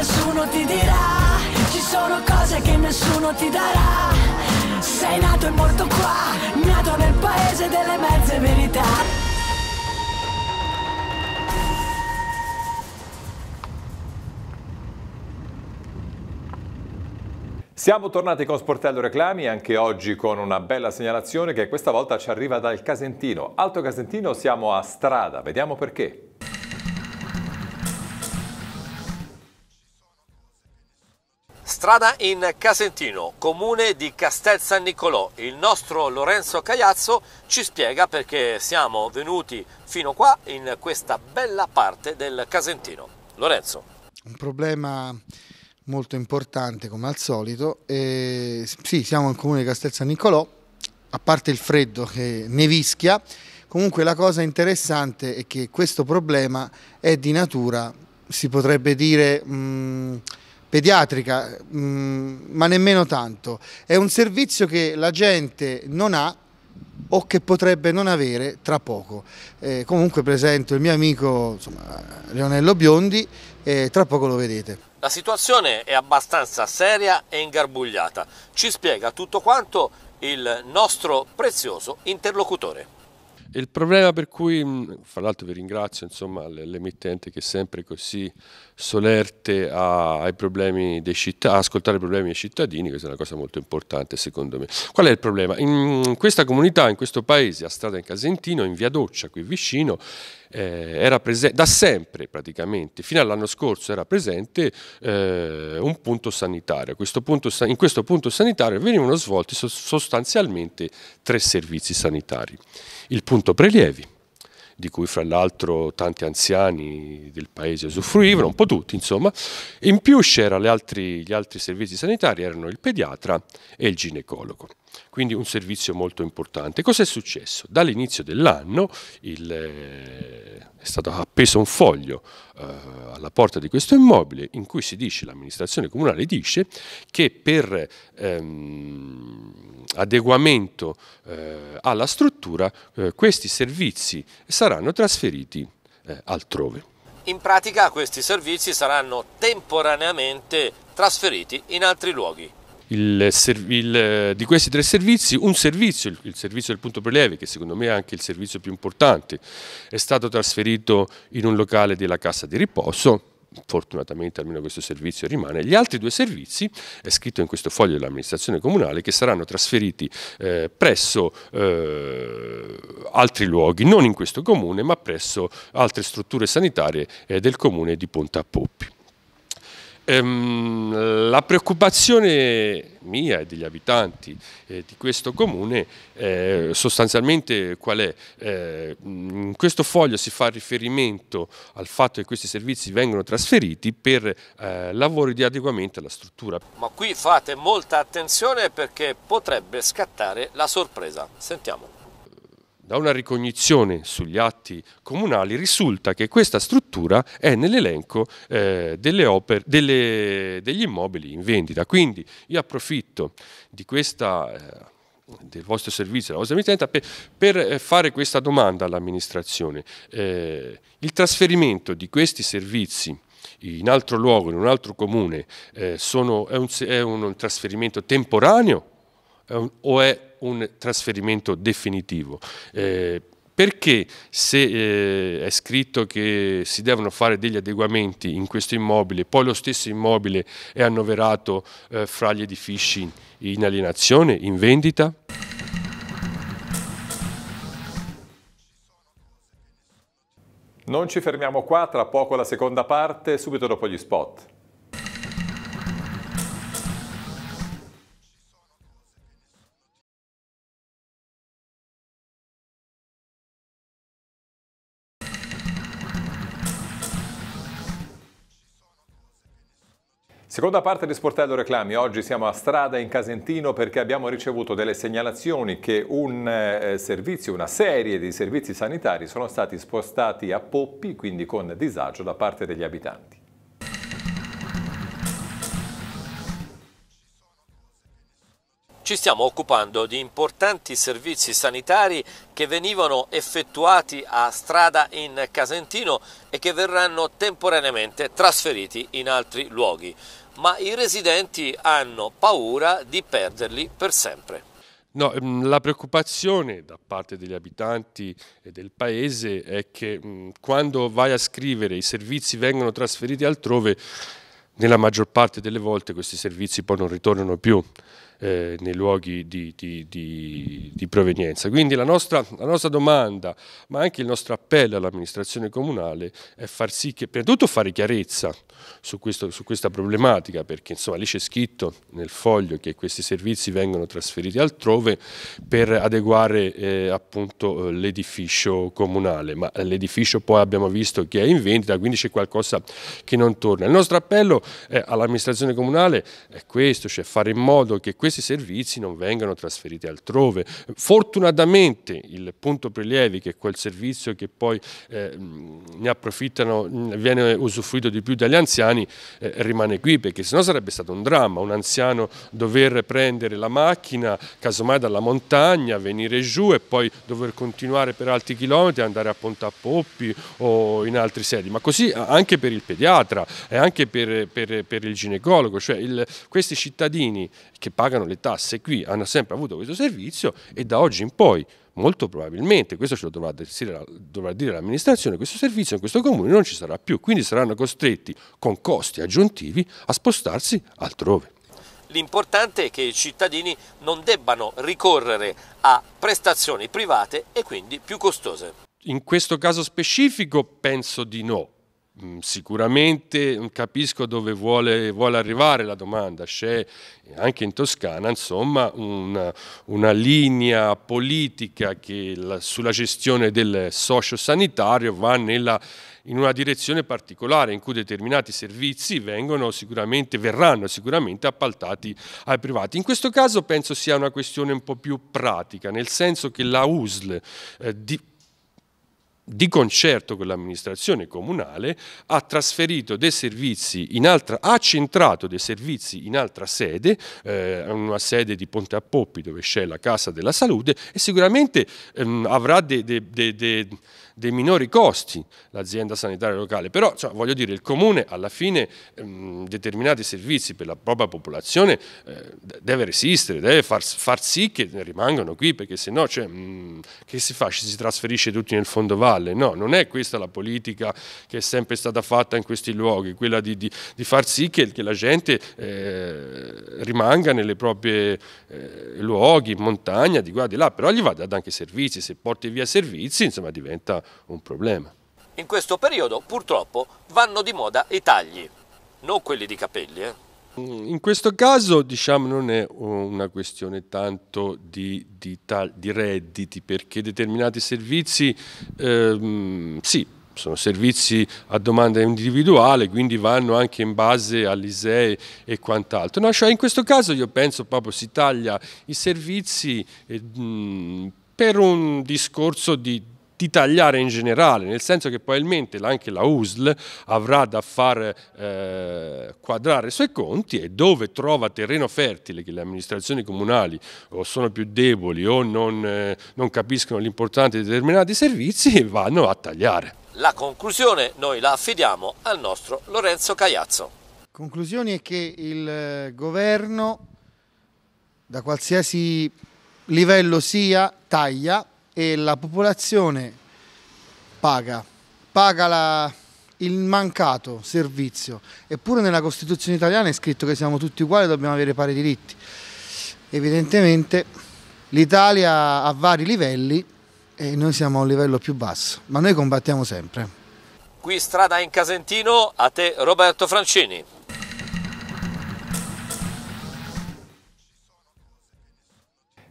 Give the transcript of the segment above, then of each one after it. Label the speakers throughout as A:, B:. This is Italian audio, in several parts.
A: nessuno ti dirà, ci sono cose che nessuno ti darà. Sei nato e morto qua, nato nel paese delle mezze verità.
B: Siamo tornati con Sportello Reclami anche oggi con una bella segnalazione che questa volta ci arriva dal Casentino. Alto Casentino siamo a strada, vediamo perché.
C: Strada in Casentino, comune di Castel San Nicolò. Il nostro Lorenzo Cagliazzo ci spiega perché siamo venuti fino qua in questa bella parte del Casentino. Lorenzo.
A: Un problema molto importante come al solito. Eh, sì, siamo in comune di Castel San Nicolò, a parte il freddo che nevischia. Comunque la cosa interessante è che questo problema è di natura, si potrebbe dire... Mh, mm, pediatrica, mh, mm, ma nemmeno tanto. È un servizio che la gente non ha o che potrebbe non avere tra poco. Eh, comunque presento il mio amico insomma, Leonello Biondi e tra poco lo vedete.
C: La situazione è abbastanza seria e ingarbugliata. Ci spiega tutto quanto il nostro prezioso interlocutore.
D: Il problema per cui, mm, fra l'altro vi ringrazio insomma, l'emittente che è sempre così solerte a, ai problemi dei città, a ascoltare i problemi dei cittadini, questa è una cosa molto importante secondo me. Qual è il problema? In questa comunità, in questo paese, a Strada in Casentino, in via Doccia, qui vicino, eh, era presente, da sempre praticamente, fino all'anno scorso era presente eh, un punto sanitario. Questo punto, in questo punto sanitario venivano svolti sostanzialmente tre servizi sanitari. Il punto appunto prelievi, di cui fra l'altro tanti anziani del paese usufruivano, un po' tutti insomma, in più c'erano gli altri servizi sanitari, erano il pediatra e il ginecologo quindi un servizio molto importante. Cos'è successo? Dall'inizio dell'anno il, eh, è stato appeso un foglio eh, alla porta di questo immobile in cui si dice, l'amministrazione comunale dice, che per ehm, adeguamento eh, alla struttura eh, questi servizi saranno trasferiti eh, altrove.
C: In pratica questi servizi saranno temporaneamente trasferiti in altri luoghi
D: il, il, eh, di questi tre servizi, un servizio, il, servizio del punto prelevi, che secondo me è anche il servizio più importante, è stato trasferito in un locale della cassa di riposo, fortunatamente almeno questo servizio rimane, gli altri due servizi, è scritto in questo foglio dell'amministrazione comunale, che saranno trasferiti eh, presso eh, altri luoghi, non in questo comune, ma presso altre strutture sanitarie eh, del comune di Ponta a Poppi. Ehm, la preoccupazione mia e degli abitanti eh, di questo comune eh, sostanzialmente qual è? Eh, in questo foglio si fa riferimento al fatto che questi servizi vengono trasferiti per lavori di adeguamento alla struttura.
C: Ma qui fate molta attenzione perché potrebbe scattare la sorpresa. Sentiamo.
D: Da una ricognizione sugli atti comunali risulta che questa struttura è nell'elenco eh, degli immobili in vendita. Quindi io approfitto questa, eh, del vostro servizio, della vostra emittente, per, per, eh, fare questa domanda all'amministrazione. Eh, il trasferimento di questi servizi in altro luogo, in un altro comune, eh, sono, è, un, è, un, trasferimento temporaneo è un, o è un trasferimento definitivo. Eh, perché se eh, è scritto che si devono fare degli adeguamenti in questo immobile, poi lo stesso immobile è annoverato eh, fra gli edifici in alienazione, in vendita?
B: Non ci fermiamo qua, tra poco la seconda parte, subito dopo gli spot. Seconda parte di Sportello Reclami, oggi siamo a strada in Casentino perché abbiamo ricevuto delle segnalazioni che un eh, servizio, una serie di servizi sanitari sono stati spostati a Poppi, quindi con disagio da parte degli abitanti.
C: ci stiamo occupando di importanti servizi sanitari che venivano effettuati a strada in Casentino e che verranno temporaneamente trasferiti in altri luoghi, ma i residenti hanno paura di perderli per sempre.
D: No, ehm, la preoccupazione da parte degli abitanti e del paese è che quando vai a scrivere i servizi vengono trasferiti altrove, nella maggior parte delle volte questi servizi poi non ritornano più eh, nei luoghi di, di, di, di, provenienza. Quindi la nostra, la nostra domanda, ma anche il nostro appello all'amministrazione comunale è far sì che, prima di tutto, fare chiarezza su, questo, su questa problematica, perché insomma lì c'è scritto nel foglio che questi servizi vengono trasferiti altrove per adeguare eh, appunto l'edificio comunale, ma l'edificio poi abbiamo visto che è in vendita, quindi c'è qualcosa che non torna. Il nostro appello eh, all'amministrazione comunale è questo, cioè fare in modo che questo questi servizi non vengano trasferiti altrove. Fortunatamente il punto prelievi, che è quel servizio che poi eh, ne approfittano, viene usufruito di più dagli anziani, eh, rimane qui perché sennò sarebbe stato un dramma, un anziano dover prendere la macchina casomai dalla montagna, venire giù e poi dover continuare per altri chilometri, andare a Ponta Poppi o in altri sedi, ma così anche per il pediatra e anche per, per, per il ginecologo, cioè il, questi cittadini che pagano pagano le tasse qui hanno sempre avuto questo servizio e da oggi in poi molto probabilmente, questo ce lo dovrà dire, dovrà dire l'amministrazione, questo servizio in questo comune non ci sarà più, quindi saranno costretti con costi aggiuntivi a spostarsi altrove.
C: L'importante è che i cittadini non debbano ricorrere a prestazioni private e quindi più costose.
D: In questo caso specifico penso di no, Mm, sicuramente mm, capisco dove vuole, vuole, arrivare la domanda, c'è eh, anche in Toscana insomma, una, una linea politica che la, sulla gestione del socio-sanitario va nella, in una direzione particolare in cui determinati servizi vengono sicuramente, verranno sicuramente appaltati ai privati. In questo caso penso sia una questione un po' più pratica, nel senso che la USL eh, di, di concerto con l'amministrazione comunale, ha trasferito dei servizi in altra, ha centrato dei servizi in altra sede, eh, una sede di Ponte a Poppi dove c'è la Casa della Salute e sicuramente ehm, avrà dei de, de, de, dei minori costi l'azienda sanitaria locale, però cioè, voglio dire il comune alla fine ehm, determinati servizi per la propria popolazione eh, deve resistere, deve far, far, sì che rimangano qui perché se no cioè, mm, che si fa? Ci si trasferisce tutti nel fondo valle? No, non è questa la politica che è sempre stata fatta in questi luoghi, quella di, di, di far sì che, che la gente eh, rimanga nelle proprie eh, luoghi, montagna, di qua di là, però gli va dato anche servizi, se porti via servizi insomma diventa un problema.
C: In questo periodo purtroppo vanno di moda i tagli, non quelli di capelli. Eh.
D: Mm, in questo caso diciamo, non è una questione tanto di, di, di redditi perché determinati servizi ehm, sì, sono servizi a domanda individuale, quindi vanno anche in base all'ISEE e quant'altro. No, cioè in questo caso io penso proprio si taglia i servizi eh, mh, mm, per un discorso di di tagliare in generale, nel senso che probabilmente anche la USL avrà da far eh, quadrare i suoi conti e dove trova terreno fertile che le amministrazioni comunali o sono più deboli o non, eh, non capiscono l'importanza di determinati servizi vanno a tagliare.
C: La conclusione noi la affidiamo al nostro Lorenzo Caiazzo.
A: Conclusione è che il eh, governo da qualsiasi livello sia taglia e la popolazione paga, paga la, il mancato servizio. Eppure nella Costituzione italiana è scritto che siamo tutti uguali e dobbiamo avere pari diritti. Evidentemente l'Italia ha vari livelli e noi siamo a un livello più basso, ma noi combattiamo sempre.
C: Qui strada in Casentino, a te Roberto Francini.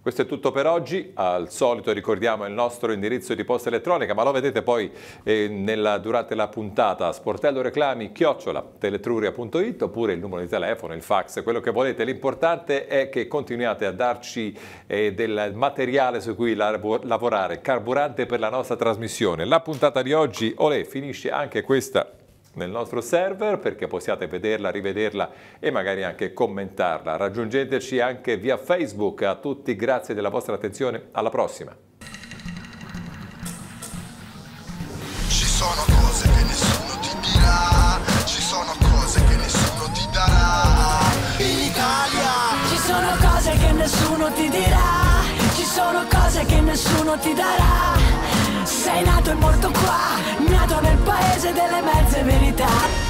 B: Questo è tutto per oggi, al solito ricordiamo il nostro indirizzo di posta elettronica, ma lo vedete poi eh, nella, durante la puntata, sportello reclami chiocciola teletruria.it oppure il numero di telefono, il fax, quello che volete. L'importante è che continuiate a darci eh, del materiale su cui lavorare, carburante per la nostra trasmissione. La puntata di oggi, olè, finisce anche questa nel nostro server perché possiate vederla, rivederla e magari anche commentarla. Raggiungeteci anche via Facebook. A tutti grazie della vostra attenzione, alla prossima.
A: Ci sono cose che nessuno ti dirà, ci sono cose che nessuno ti darà. In Italia ci sono cose che nessuno ti dirà, ci sono cose che nessuno ti darà sei nato e morto qua, nato nel paese delle mezze verità.